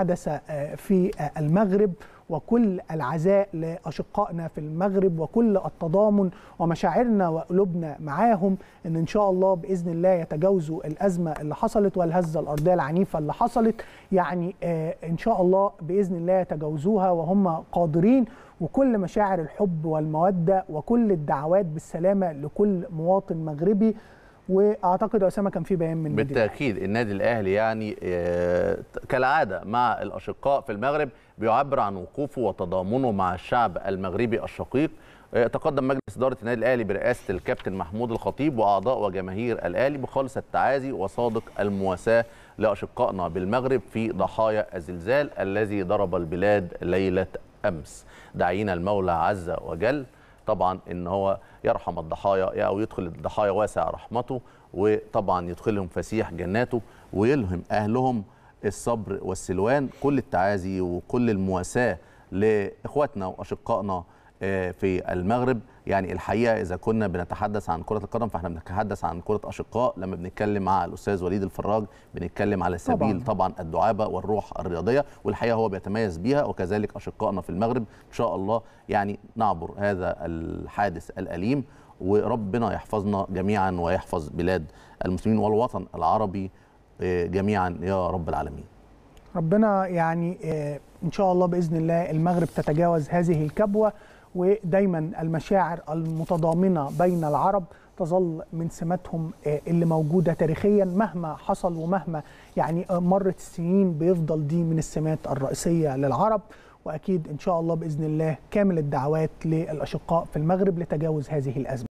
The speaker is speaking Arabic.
حدث آه، في آه، المغرب وكل العزاء لأشقائنا في المغرب وكل التضامن ومشاعرنا وقلوبنا معاهم ان ان شاء الله باذن الله يتجاوزوا الازمه اللي حصلت والهزه الارضيه العنيفه اللي حصلت يعني آه، ان شاء الله باذن الله يتجاوزوها وهم قادرين وكل مشاعر الحب والموده وكل الدعوات بالسلامه لكل مواطن مغربي واعتقد اسامه كان في بيان من بالتاكيد النادي, النادي الاهلي يعني آه، كالعاده مع الاشقاء في المغرب بيعبر عن وقوفه وتضامنه مع الشعب المغربي الشقيق آه، تقدم مجلس إدارة النادي الأهلي برئاسة الكابتن محمود الخطيب وأعضاء وجماهير الأهلي بخالص التعازي وصادق المواساة لأشقائنا بالمغرب في ضحايا الزلزال الذي ضرب البلاد ليلة أمس دعينا المولى عز وجل طبعا ان هو يرحم الضحايا او يدخل الضحايا واسع رحمته وطبعا يدخلهم فسيح جناته ويلهم اهلهم الصبر والسلوان كل التعازي وكل المواساه لاخواتنا واشقائنا آه، في المغرب يعني الحقيقه اذا كنا بنتحدث عن كره القدم فاحنا بنتحدث عن كره اشقاء لما بنتكلم مع الاستاذ وليد الفراج بنتكلم على سبيل طبعا, طبعاً الدعابه والروح الرياضيه والحقيقه هو بيتميز بيها وكذلك اشقائنا في المغرب ان شاء الله يعني نعبر هذا الحادث الاليم وربنا يحفظنا جميعا ويحفظ بلاد المسلمين والوطن العربي آه، جميعا يا رب العالمين ربنا يعني آه، ان شاء الله باذن الله المغرب تتجاوز هذه الكبوه ودايما المشاعر المتضامنه بين العرب تظل من سماتهم آه، اللي موجوده تاريخيا مهما حصل ومهما يعني آه، مرت السنين بيفضل دي من السمات الرئيسيه للعرب واكيد ان شاء الله باذن الله كامل الدعوات للاشقاء في المغرب لتجاوز هذه الازمه